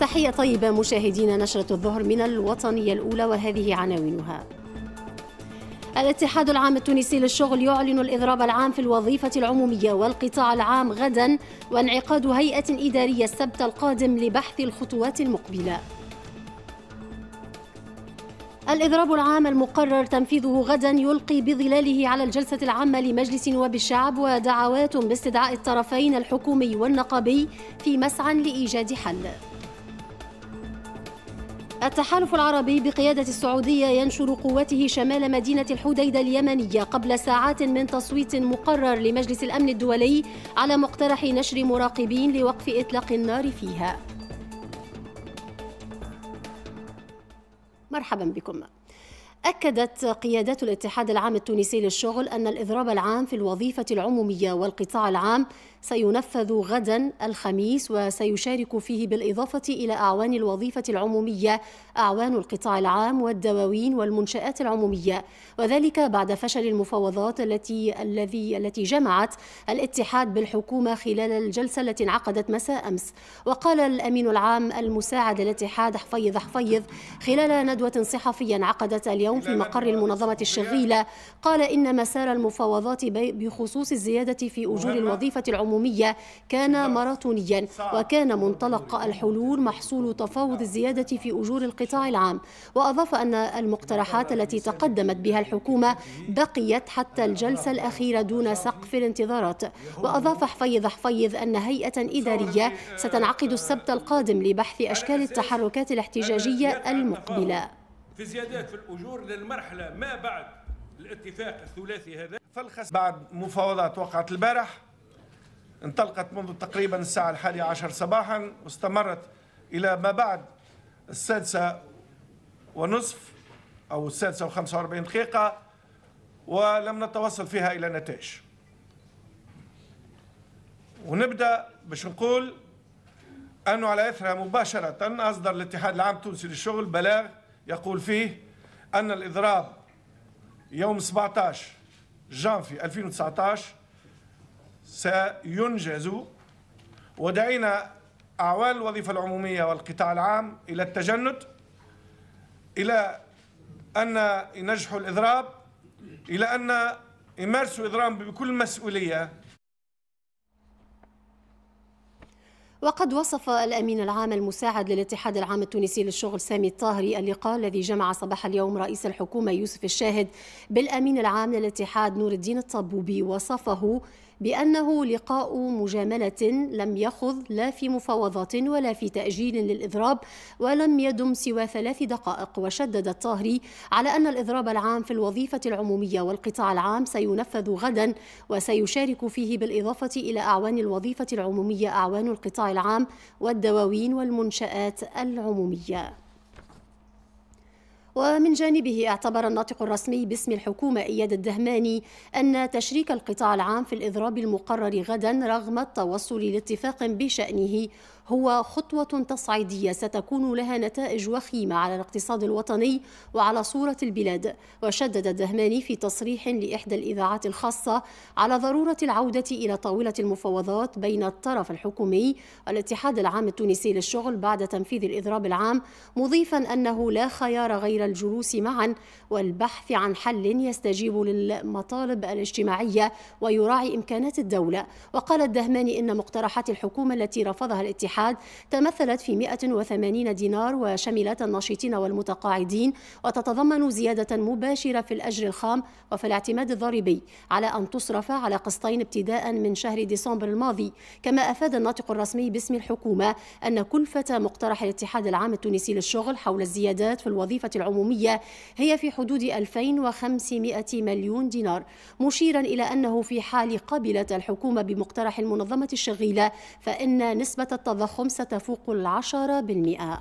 تحية طيبة مشاهدينا نشرة الظهر من الوطنية الأولى وهذه عناوينها الاتحاد العام التونسي للشغل يعلن الإضراب العام في الوظيفة العمومية والقطاع العام غدا وانعقاد هيئة إدارية السبت القادم لبحث الخطوات المقبلة الإضراب العام المقرر تنفيذه غدا يلقي بظلاله على الجلسة العامة لمجلس نواب الشعب ودعوات باستدعاء الطرفين الحكومي والنقابي في مسعى لإيجاد حل التحالف العربي بقيادة السعودية ينشر قواته شمال مدينة الحديدة اليمنية قبل ساعات من تصويت مقرر لمجلس الأمن الدولي على مقترح نشر مراقبين لوقف إطلاق النار فيها. مرحبا بكم. أكدت قيادات الاتحاد العام التونسي للشغل أن الإضراب العام في الوظيفة العمومية والقطاع العام سينفذ غدا الخميس وسيشارك فيه بالإضافة إلى أعوان الوظيفة العمومية أعوان القطاع العام والدواوين والمنشآت العمومية وذلك بعد فشل المفاوضات التي الذي التي جمعت الاتحاد بالحكومة خلال الجلسة التي انعقدت مساء أمس وقال الأمين العام المساعد للاتحاد حفيظ حفيظ خلال ندوة صحفية انعقدت اليوم في مقر المنظمة الشغيلة قال إن مسار المفاوضات بخصوص الزيادة في أجور الوظيفة العمومية العمومية كان نعم. ماراثونيا وكان منطلق الحلول محصول تفاوض الزيادة في أجور القطاع العام وأضاف أن المقترحات التي تقدمت بها الحكومة بقيت حتى الجلسة الأخيرة دون سقف الانتظارات وأضاف حفيظ حفيظ أن هيئة إدارية ستنعقد السبت القادم لبحث أشكال التحركات الاحتجاجية المقبلة في زيادات في الأجور للمرحلة ما بعد الاتفاق الثلاثي هذا بعد مفاوضات وقعت البارح انطلقت منذ تقريبا الساعة الحادية عشر صباحا واستمرت إلى ما بعد السادسة ونصف أو السادسة وخمسة وأربعين دقيقة ولم نتوصل فيها إلى نتائج ونبدأ باش نقول أنه على إثرها مباشرة أصدر الاتحاد العام التونسي للشغل بلاغ يقول فيه أن الإضراب يوم 17 جانفي 2019 سينجز ودعينا أعوان الوظيفة العمومية والقطاع العام إلى التجند إلى أن ينجحوا الإضراب إلى أن يمارسوا إضراب بكل مسؤولية وقد وصف الأمين العام المساعد للاتحاد العام التونسي للشغل سامي الطاهري اللقاء الذي جمع صباح اليوم رئيس الحكومة يوسف الشاهد بالأمين العام للاتحاد نور الدين الطبوبي وصفه بأنه لقاء مجاملة لم يخض لا في مفاوضات ولا في تأجيل للإضراب ولم يدم سوى ثلاث دقائق وشدد الطاهري على أن الإضراب العام في الوظيفة العمومية والقطاع العام سينفذ غدا وسيشارك فيه بالإضافة إلى أعوان الوظيفة العمومية أعوان القطاع العام والدواوين والمنشآت العمومية ومن جانبه اعتبر الناطق الرسمي باسم الحكومة إياد الدهماني أن تشريك القطاع العام في الإضراب المقرر غدا رغم التوصل لاتفاق بشأنه هو خطوة تصعيدية ستكون لها نتائج وخيمة على الاقتصاد الوطني وعلى صورة البلاد وشدد الدهماني في تصريح لإحدى الإذاعات الخاصة على ضرورة العودة إلى طاولة المفاوضات بين الطرف الحكومي والاتحاد العام التونسي للشغل بعد تنفيذ الإضراب العام مضيفا أنه لا خيار غير الجلوس معا والبحث عن حل يستجيب للمطالب الاجتماعية ويراعي إمكانات الدولة وقال الدهماني إن مقترحات الحكومة التي رفضها الاتحاد الاتحاد تمثلت في 180 دينار وشملت الناشطين والمتقاعدين وتتضمن زيادة مباشرة في الأجر الخام وفي الاعتماد الضريبي على أن تصرف على قسطين ابتداء من شهر ديسمبر الماضي كما أفاد الناطق الرسمي باسم الحكومة أن كلفة مقترح الاتحاد العام التونسي للشغل حول الزيادات في الوظيفة العمومية هي في حدود 2500 مليون دينار مشيرا إلى أنه في حال قبلت الحكومة بمقترح المنظمة الشغيلة فإن نسبة التضخم التضخم ستفوق العشرة بالمئة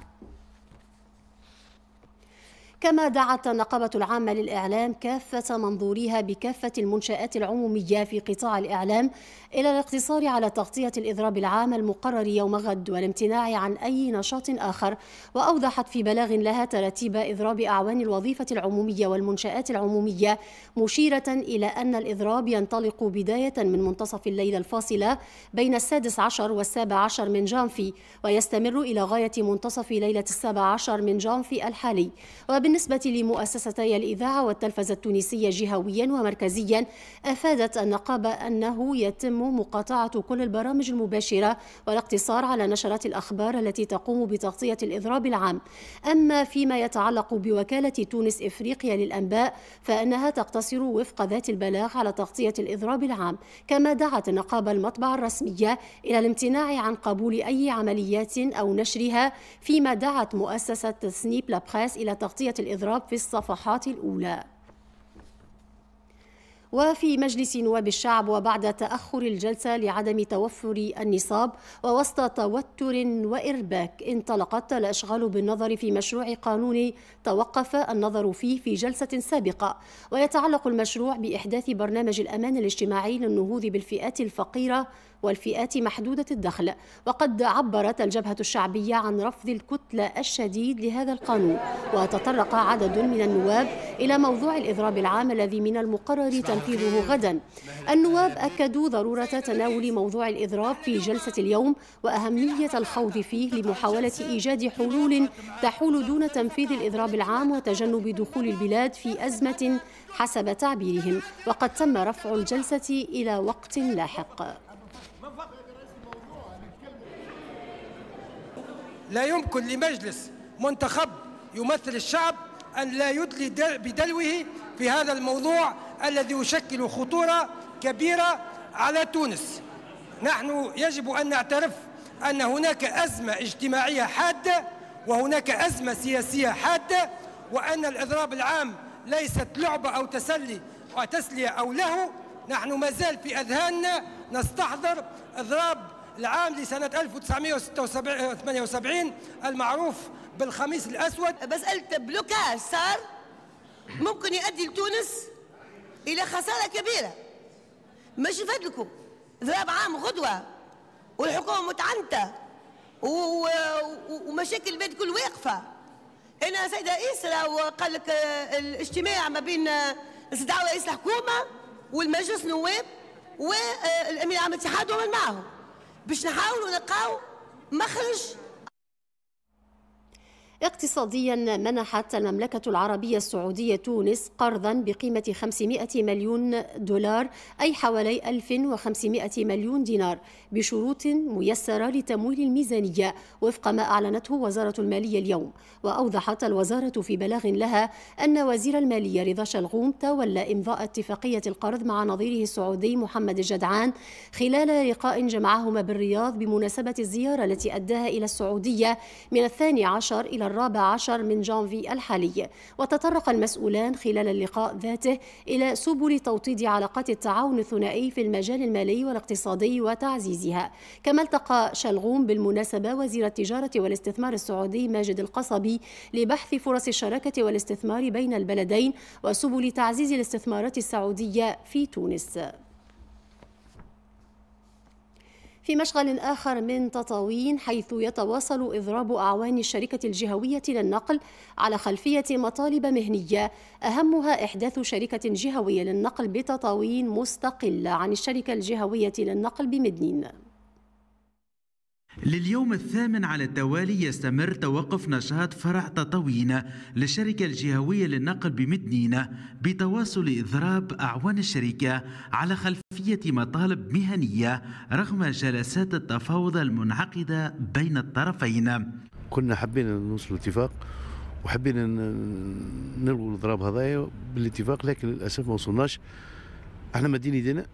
كما دعت النقابة العامة للإعلام كافة منظوريها بكافة المنشآت العمومية في قطاع الإعلام إلى الاقتصار على تغطية الإضراب العام المقرر يوم غد والامتناع عن أي نشاط آخر وأوضحت في بلاغ لها ترتيب إضراب أعوان الوظيفة العمومية والمنشآت العمومية مشيرة إلى أن الإضراب ينطلق بداية من منتصف الليلة الفاصلة بين السادس عشر والسابع عشر من جانفي ويستمر إلى غاية منتصف ليلة السابع عشر من جانفي الحالي وبالنسبة بالنسبة لمؤسستي الإذاعة والتلفزة التونسية جهويا ومركزيا أفادت النقابة أنه يتم مقاطعة كل البرامج المباشرة والاقتصار على نشرات الأخبار التي تقوم بتغطية الإضراب العام أما فيما يتعلق بوكالة تونس إفريقيا للأنباء فإنها تقتصر وفق ذات البلاغ على تغطية الإضراب العام كما دعت النقابة المطبع الرسمية إلى الامتناع عن قبول أي عمليات أو نشرها فيما دعت مؤسسة سنيب لابخاس إلى تغطية الإضراب في الصفحات الأولى وفي مجلس نواب الشعب وبعد تأخر الجلسة لعدم توفر النصاب ووسط توتر وإرباك انطلقت الأشغال بالنظر في مشروع قانون توقف النظر فيه في جلسة سابقة ويتعلق المشروع بإحداث برنامج الأمان الاجتماعي للنهوض بالفئات الفقيرة والفئات محدودة الدخل وقد عبرت الجبهة الشعبية عن رفض الكتلة الشديد لهذا القانون وتطرق عدد من النواب إلى موضوع الإضراب العام الذي من المقرر تنفيذه غدا النواب أكدوا ضرورة تناول موضوع الإضراب في جلسة اليوم وأهمية الخوض فيه لمحاولة إيجاد حلول تحول دون تنفيذ الإضراب العام وتجنب دخول البلاد في أزمة حسب تعبيرهم وقد تم رفع الجلسة إلى وقت لاحق لا يمكن لمجلس منتخب يمثل الشعب أن لا يدلي بدلوه في هذا الموضوع الذي يشكل خطورة كبيرة على تونس نحن يجب أن نعترف أن هناك أزمة اجتماعية حادة وهناك أزمة سياسية حادة وأن الإضراب العام ليست لعبة أو تسلي أو تسلية أو له نحن ما زال في أذهاننا نستحضر إضراب العام لسنة 1978 المعروف بالخميس الأسود مسألة بلوكاج صار ممكن يؤدي لتونس إلى خسارة كبيرة مش فدلكوا ذهاب عام غدوة والحكومة متعنتة ومشاكل البيت كل واقفة أنا سيدة إسرة وقال لك الاجتماع ما بين استدعاء رئيس الحكومة والمجلس النواب والامين العام الاتحاد ومن معهم باش نحاولوا نلقاو مخرج اقتصاديا منحت المملكة العربية السعودية تونس قرضا بقيمة 500 مليون دولار أي حوالي 1500 مليون دينار بشروط ميسرة لتمويل الميزانية وفق ما أعلنته وزارة المالية اليوم وأوضحت الوزارة في بلاغ لها أن وزير المالية رضا شلغوم تولى إمضاء اتفاقية القرض مع نظيره السعودي محمد الجدعان خلال لقاء جمعهما بالرياض بمناسبة الزيارة التي أداها إلى السعودية من الثاني عشر إلى الرابع عشر من جانفي الحالي وتطرق المسؤولان خلال اللقاء ذاته إلى سبل توطيد علاقات التعاون الثنائي في المجال المالي والاقتصادي وتعزيزها كما التقى شلغوم بالمناسبة وزير التجارة والاستثمار السعودي ماجد القصبي لبحث فرص الشراكة والاستثمار بين البلدين وسبل تعزيز الاستثمارات السعودية في تونس في مشغل آخر من تطاوين حيث يتواصل إضراب أعوان الشركة الجهوية للنقل على خلفية مطالب مهنية أهمها إحداث شركة جهوية للنقل بتطاوين مستقلة عن الشركة الجهوية للنقل بمدنين لليوم الثامن على التوالي يستمر توقف نشاط فرع تطاوين للشركة الجهوية للنقل بمدنينة بتواصل إضراب أعوان الشركة على خلفية مطالب مهنية رغم جلسات التفاوض المنعقدة بين الطرفين كنا حابين نوصل اتفاق وحابين نلغوا الاضراب هذايا بالاتفاق لكن للاسف ما وصلناش احنا مدينه دينا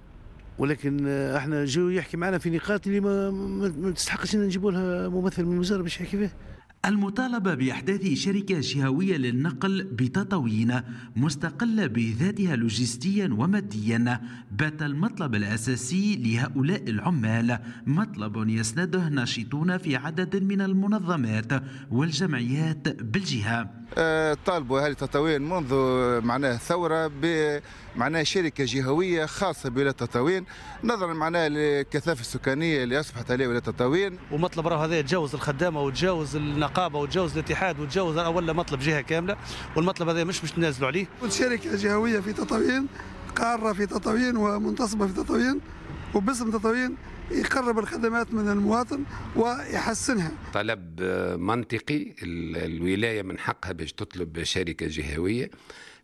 ولكن احنا جو يحكي معنا في نقاط اللي ما, ما تستحقش ان نجيبوا لها ممثل من الوزاره باش يحكي فيه المطالبة بإحداث شركة شهوية للنقل بتطوين مستقلة بذاتها لوجستيا وماديا بات المطلب الأساسي لهؤلاء العمال مطلب يسنده ناشطون في عدد من المنظمات والجمعيات بالجهة آه، طالبوا اهالي تطاوين منذ آه، معناه الثوره بمعناه شركه جهويه خاصه بولايه تطاوين نظرا معناه للكثافه السكانيه اللي اصبحت عليها ولايه تطاوين ومطلب راه هذا يتجاوز الخدامه وتجاوز النقابه وتجاوز الاتحاد وتجاوز ولا مطلب جهه كامله والمطلب هذا مش مش تنازلوا عليه شركه جهويه في تطاوين قاره في تطاوين ومنتصبه في تطاوين وباسم تطاوين يقرب الخدمات من المواطن ويحسنها طلب منطقي الولاية من حقها باش تطلب شركة جهوية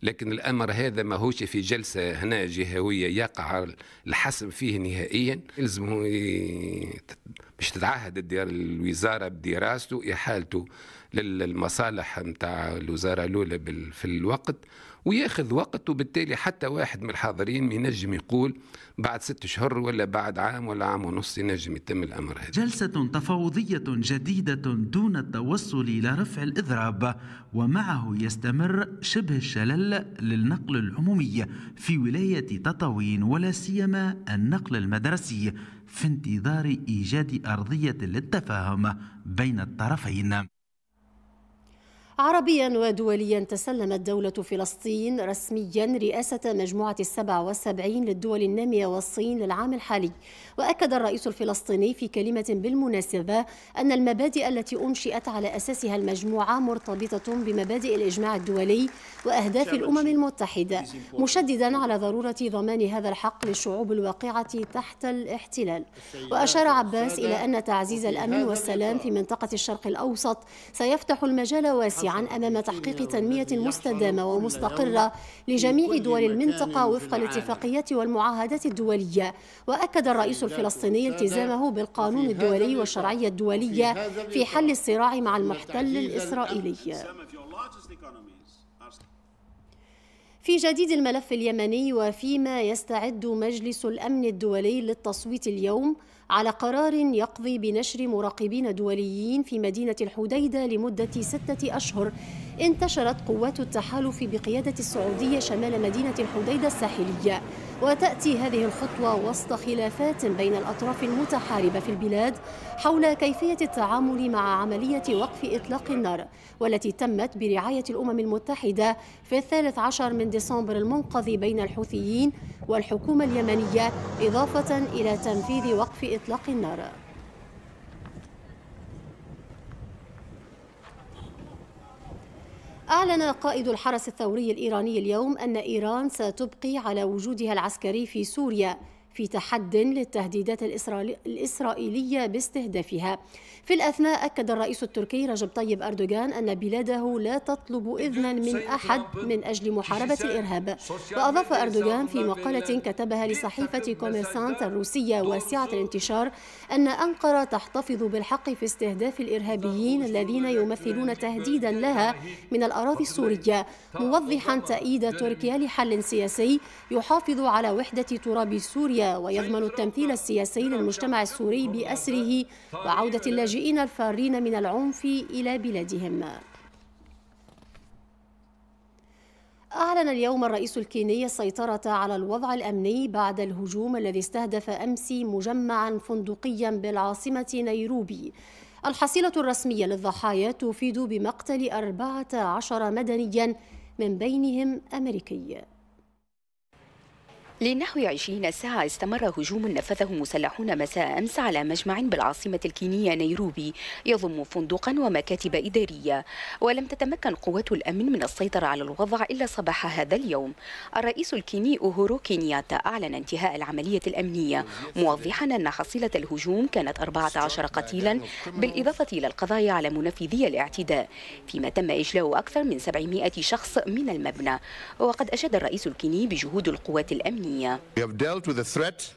لكن الأمر هذا ما هوش في جلسة هنا جهوية يقع الحسم فيه نهائيا يلزم باش تتعهد الوزاره بدراسته احالته للمصالح نتاع الوزاره الاولى في الوقت وياخذ وقت وبالتالي حتى واحد من الحاضرين ينجم يقول بعد ست شهور ولا بعد عام ولا عام ونص ينجم يتم الامر هذا. جلسه تفاوضيه جديده دون التوصل الى رفع الاضراب ومعه يستمر شبه الشلل للنقل العمومي في ولايه تطاوين ولا سيما النقل المدرسي في انتظار إيجاد أرضية للتفاهم بين الطرفين عربيا ودوليا تسلمت دولة فلسطين رسميا رئاسة مجموعة السبع والسبعين للدول النامية والصين للعام الحالي وأكد الرئيس الفلسطيني في كلمة بالمناسبة أن المبادئ التي أنشئت على أساسها المجموعة مرتبطة بمبادئ الإجماع الدولي وأهداف الأمم المتحدة مشددا على ضرورة ضمان هذا الحق للشعوب الواقعة تحت الاحتلال وأشار عباس إلى أن تعزيز الأمن والسلام في منطقة الشرق الأوسط سيفتح المجال واسعا عن أمام تحقيق تنمية مستدامة ومستقرة لجميع دول المنطقة وفق الاتفاقيات والمعاهدات الدولية وأكد الرئيس الفلسطيني التزامه بالقانون الدولي والشرعية الدولية في حل الصراع مع المحتل الإسرائيلي في جديد الملف اليمني وفيما يستعد مجلس الأمن الدولي للتصويت اليوم على قرار يقضي بنشر مراقبين دوليين في مدينة الحديدة لمدة ستة أشهر انتشرت قوات التحالف بقيادة السعودية شمال مدينة الحديدة الساحلية وتأتي هذه الخطوة وسط خلافات بين الأطراف المتحاربة في البلاد حول كيفية التعامل مع عملية وقف إطلاق النار والتي تمت برعاية الأمم المتحدة في الثالث عشر من ديسمبر المنقضي بين الحوثيين والحكومة اليمنية إضافة إلى تنفيذ وقف إطلاق النار أعلن قائد الحرس الثوري الإيراني اليوم أن إيران ستبقي على وجودها العسكري في سوريا في تحد للتهديدات الإسرائيلية باستهدافها في الأثناء أكد الرئيس التركي رجب طيب أردوغان أن بلاده لا تطلب إذنا من أحد من أجل محاربة الإرهاب وأضاف أردوغان في مقالة كتبها لصحيفة كوميرسانت الروسية واسعة الانتشار أن أنقرة تحتفظ بالحق في استهداف الإرهابيين الذين يمثلون تهديدا لها من الأراضي السورية موضحا تأييد تركيا لحل سياسي يحافظ على وحدة تراب سوريا ويضمن التمثيل السياسي للمجتمع السوري بأسره وعودة اللاجئين الفارين من العنف إلى بلادهم أعلن اليوم الرئيس الكيني السيطرة على الوضع الأمني بعد الهجوم الذي استهدف أمس مجمعا فندقيا بالعاصمة نيروبي الحصيلة الرسمية للضحايا تفيد بمقتل 14 مدنيا من بينهم أمريكي لنحو 20 ساعة استمر هجوم نفذه مسلحون مساء أمس على مجمع بالعاصمة الكينية نيروبي يضم فندقا ومكاتب إدارية ولم تتمكن قوات الأمن من السيطرة على الوضع إلا صباح هذا اليوم الرئيس الكيني أوهورو كينياتا أعلن انتهاء العملية الأمنية موضحا أن حصيلة الهجوم كانت 14 قتيلا بالإضافة إلى القضايا على منفذي الاعتداء فيما تم إجلاء أكثر من 700 شخص من المبنى وقد أشاد الرئيس الكيني بجهود القوات الأمنية الأمنية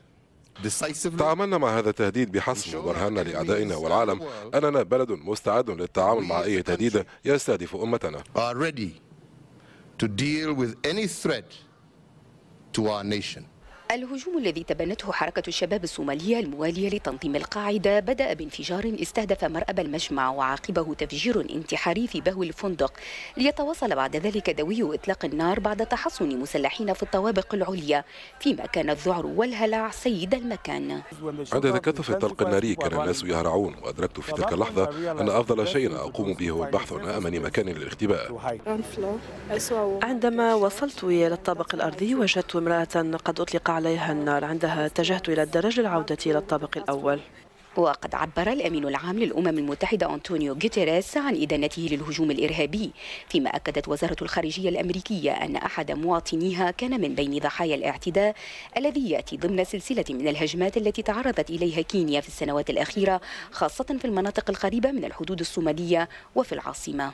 تعاملنا مع هذا التهديد بحسم وبرهنا لأعدائنا والعالم أننا بلد مستعد للتعامل مع أي تهديد يستهدف أمتنا to deal with any threat to our nation. الهجوم الذي تبنته حركة الشباب الصومالية الموالية لتنظيم القاعدة بدأ بانفجار استهدف مرأب المجمع وعاقبه تفجير انتحاري في بهو الفندق ليتواصل بعد ذلك دوي إطلاق النار بعد تحصن مسلحين في الطوابق العليا فيما كان الذعر والهلع سيد المكان عند تكثف الطلق الناري كان الناس يهرعون وأدركت في تلك اللحظة أن أفضل شيء أقوم به هو البحث عن أمن مكان للاختباء عندما وصلت إلى الطابق الأرضي وجدت امرأة قد أطلق عليها النار عندها اتجهت إلى الدرج للعودة إلى الطابق الأول وقد عبر الأمين العام للأمم المتحدة أنطونيو غوتيريس عن إدانته للهجوم الإرهابي فيما أكدت وزارة الخارجية الأمريكية أن أحد مواطنيها كان من بين ضحايا الاعتداء الذي يأتي ضمن سلسلة من الهجمات التي تعرضت إليها كينيا في السنوات الأخيرة خاصة في المناطق القريبة من الحدود الصومالية وفي العاصمة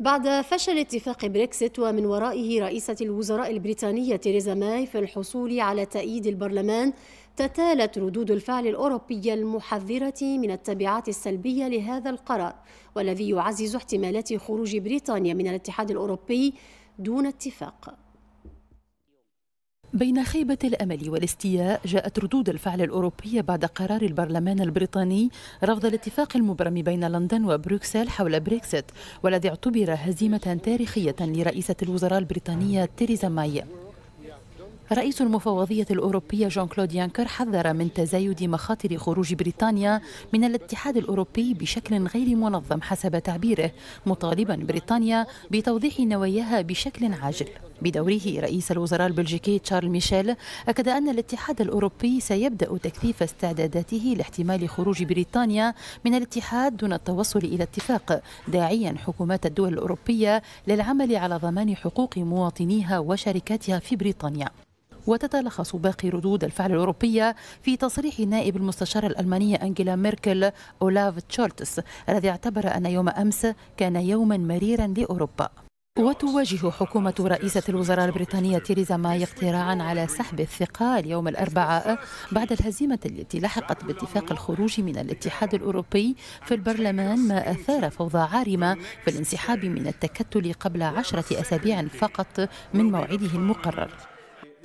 بعد فشل اتفاق بريكسيت ومن ورائه رئيسة الوزراء البريطانية تيريزا ماي في الحصول على تأييد البرلمان تتالت ردود الفعل الأوروبية المحذرة من التبعات السلبية لهذا القرار والذي يعزز احتمالات خروج بريطانيا من الاتحاد الأوروبي دون اتفاق بين خيبة الأمل والاستياء جاءت ردود الفعل الأوروبية بعد قرار البرلمان البريطاني رفض الاتفاق المبرم بين لندن وبروكسل حول بريكسيت والذي اعتبر هزيمة تاريخية لرئيسة الوزراء البريطانية تيريزا ماي رئيس المفوضية الأوروبية جون كلود يانكر حذر من تزايد مخاطر خروج بريطانيا من الاتحاد الأوروبي بشكل غير منظم حسب تعبيره مطالبا بريطانيا بتوضيح نواياها بشكل عاجل بدوره رئيس الوزراء البلجيكي تشارل ميشيل أكد أن الاتحاد الأوروبي سيبدأ تكثيف استعداداته لاحتمال خروج بريطانيا من الاتحاد دون التوصل إلى اتفاق داعيا حكومات الدول الأوروبية للعمل على ضمان حقوق مواطنيها وشركاتها في بريطانيا وتتلخص باقي ردود الفعل الأوروبية في تصريح نائب المستشارة الألمانية أنجيلا ميركل أولاف تشولتس الذي اعتبر أن يوم أمس كان يوما مريرا لأوروبا وتواجه حكومة رئيسة الوزراء البريطانية تيريزا ماي اقتراعا على سحب الثقة اليوم الأربعاء بعد الهزيمة التي لحقت باتفاق الخروج من الاتحاد الأوروبي في البرلمان ما أثار فوضى عارمة في الانسحاب من التكتل قبل عشرة أسابيع فقط من موعده المقرر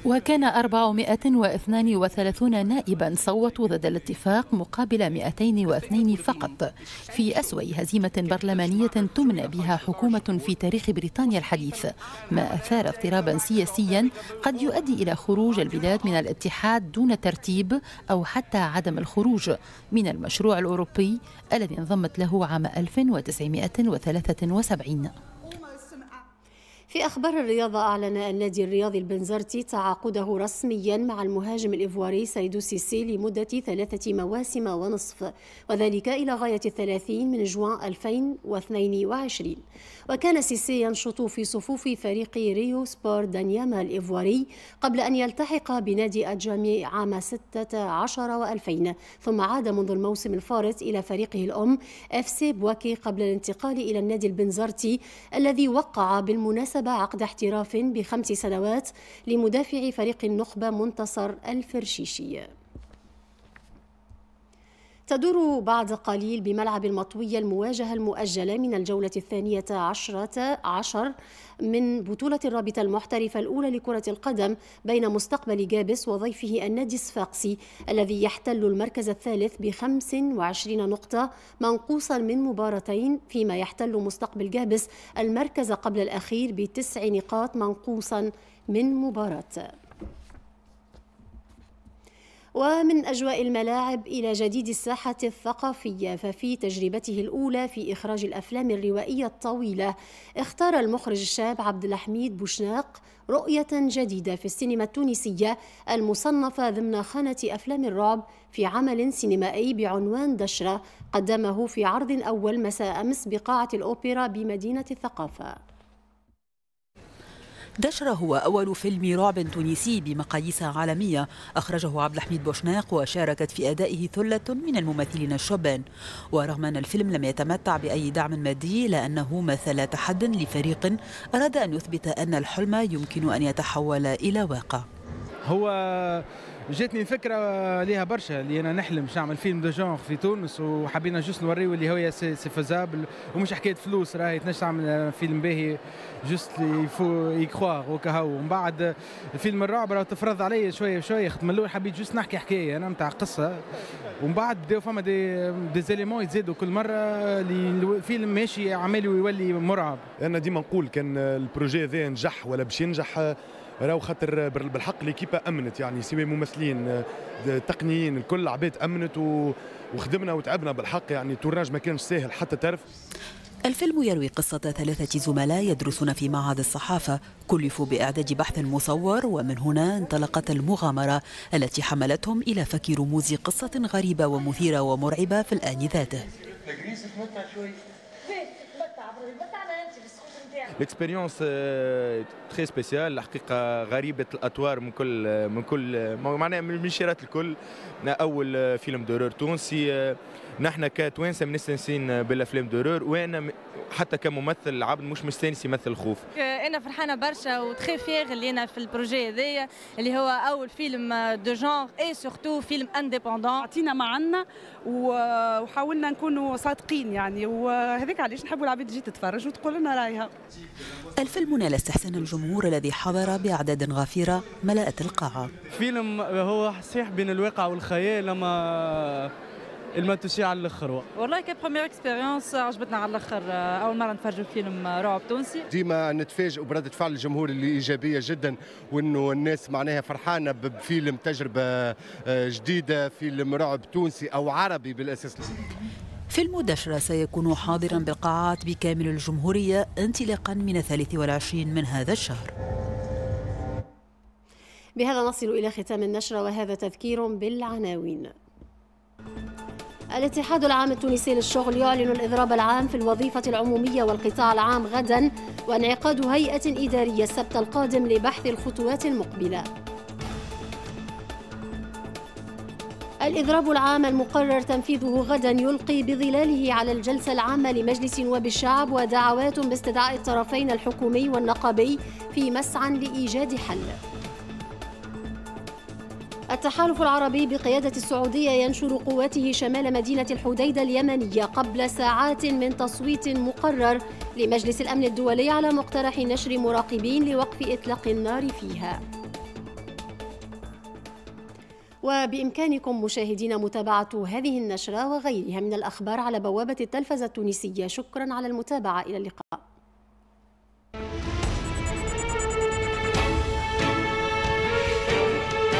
وكان 432 نائبا صوتوا ضد الاتفاق مقابل 202 فقط في أسوأ هزيمة برلمانية تمنى بها حكومة في تاريخ بريطانيا الحديث ما أثار اضطرابا سياسيا قد يؤدي إلى خروج البلاد من الاتحاد دون ترتيب أو حتى عدم الخروج من المشروع الأوروبي الذي انضمت له عام 1973 في أخبار الرياضة أعلن النادي الرياضي البنزرتي تعاقده رسميا مع المهاجم الإيفواري سيدو سيسي لمدة ثلاثة مواسم ونصف وذلك إلى غاية الثلاثين من جوان 2022 وكان سيسي ينشط في صفوف فريق ريو سبور دانياما الإيفواري قبل أن يلتحق بنادي أجامي عام 16 و2000 ثم عاد منذ الموسم الفارط إلى فريقه الأم اف سي بواكي قبل الانتقال إلى النادي البنزرتي الذي وقع بالمناسبة كتب عقد احتراف بخمس سنوات لمدافع فريق النخبة منتصر الفرشيشي تدور بعد قليل بملعب المطوية المواجهة المؤجلة من الجولة الثانية عشرة عشر من بطولة الرابطة المحترفة الأولى لكرة القدم بين مستقبل جابس وضيفه النادي الصفاقسي الذي يحتل المركز الثالث ب 25 نقطة منقوصا من مباراتين فيما يحتل مستقبل جابس المركز قبل الأخير بتسع نقاط منقوصا من مباراة ومن أجواء الملاعب إلى جديد الساحة الثقافية ففي تجربته الأولى في إخراج الأفلام الروائية الطويلة اختار المخرج الشاب عبد الحميد بوشناق رؤية جديدة في السينما التونسية المصنفة ضمن خانة أفلام الرعب في عمل سينمائي بعنوان دشرة قدمه في عرض أول مساء أمس بقاعة الأوبرا بمدينة الثقافة دشرة هو أول فيلم رعب تونسي بمقاييس عالمية أخرجه عبد الحميد بوشناق وشاركت في أدائه ثلة من الممثلين الشبان ورغم أن الفيلم لم يتمتع بأي دعم مادي إلا أنه مثل تحد لفريق أراد أن يثبت أن الحلم يمكن أن يتحول إلى واقع هو جاتني فكره ليها برشا اللي انا نحلم باش نعمل فيلم دو جونغ في تونس وحبينا جوست نوريو اللي هو سي فازابل ومش حكايه فلوس راهي تنجم تعمل فيلم باهي جوست يفو يكخواغ وكهو ومن بعد فيلم الرعب راه تفرض علي شويه شويه من الاول حبيت جوست نحكي حكايه انا نتاع قصه ومن بعد بداو فما دي ديزيليمون يتزادوا كل مره اللي الفيلم ماشي عمال يولي مرعب انا ديما نقول كان البروجي هذا نجح ولا باش ينجح راهو خاطر بالحق ليكيبا امنت يعني سواء ممثلين آه، تقنيين الكل عباد امنت وخدمنا وتعبنا بالحق يعني التورناج ما كانش ساهل حتى تعرف الفيلم يروي قصة ثلاثة زملاء يدرسون في معهد الصحافة كلفوا بإعداد بحث مصور ومن هنا انطلقت المغامرة التي حملتهم إلى فك رموز قصة غريبة ومثيرة ومرعبة في الآن ذاته الاكسبيريونس تري سبيسيال الحقيقه غريبه الاطوار من كل من كل معناها من شيرات الكل اول فيلم euh, دورور تونسي euh, نحن كتوانسه منستانسين euh, بالافلام دورور وانا حتى كممثل العبد مش مستانس يمثل الخوف إيه، انا فرحانه برشا وتخي فيغ اللي انا في البروجي هذايا اللي هو اول فيلم دو جونغ اي سورتو فيلم انديبوندون عطينا ما عندنا وحاولنا نكونوا صادقين يعني وهذاك علاش نحبوا العباد تجي تتفرج وتقول لنا رايها الفيلم نال استحسان الجمهور الذي حضر باعداد غفيره ملأت القاعه فيلم هو صحيح بين الواقع والخيال لما الماتوشي على الاخر والله كانت بروميير اكسبيريونس عجبتنا على الاخر آه، اول مره نتفرجوا فيلم آه، رعب تونسي ديما نتفاجئوا برده فعل الجمهور اللي ايجابيه جدا وانه الناس معناها فرحانه بفيلم تجربه آه، جديده فيلم رعب تونسي او عربي بالاساس فيلم دشرة سيكون حاضرا بالقاعات بكامل الجمهورية انطلاقا من الثالث والعشرين من هذا الشهر بهذا نصل إلى ختام النشرة وهذا تذكير بالعناوين الاتحاد العام التونسي للشغل يعلن الإضراب العام في الوظيفة العمومية والقطاع العام غدا وانعقاد هيئة إدارية السبت القادم لبحث الخطوات المقبلة الإضراب العام المقرر تنفيذه غدا يلقي بظلاله على الجلسة العامة لمجلس نواب الشعب ودعوات باستدعاء الطرفين الحكومي والنقابي في مسعى لإيجاد حل التحالف العربي بقيادة السعودية ينشر قواته شمال مدينة الحديدة اليمنية قبل ساعات من تصويت مقرر لمجلس الأمن الدولي على مقترح نشر مراقبين لوقف إطلاق النار فيها وبإمكانكم مشاهدينا متابعة هذه النشرة وغيرها من الأخبار على بوابة التلفزة التونسية شكرا على المتابعة إلى اللقاء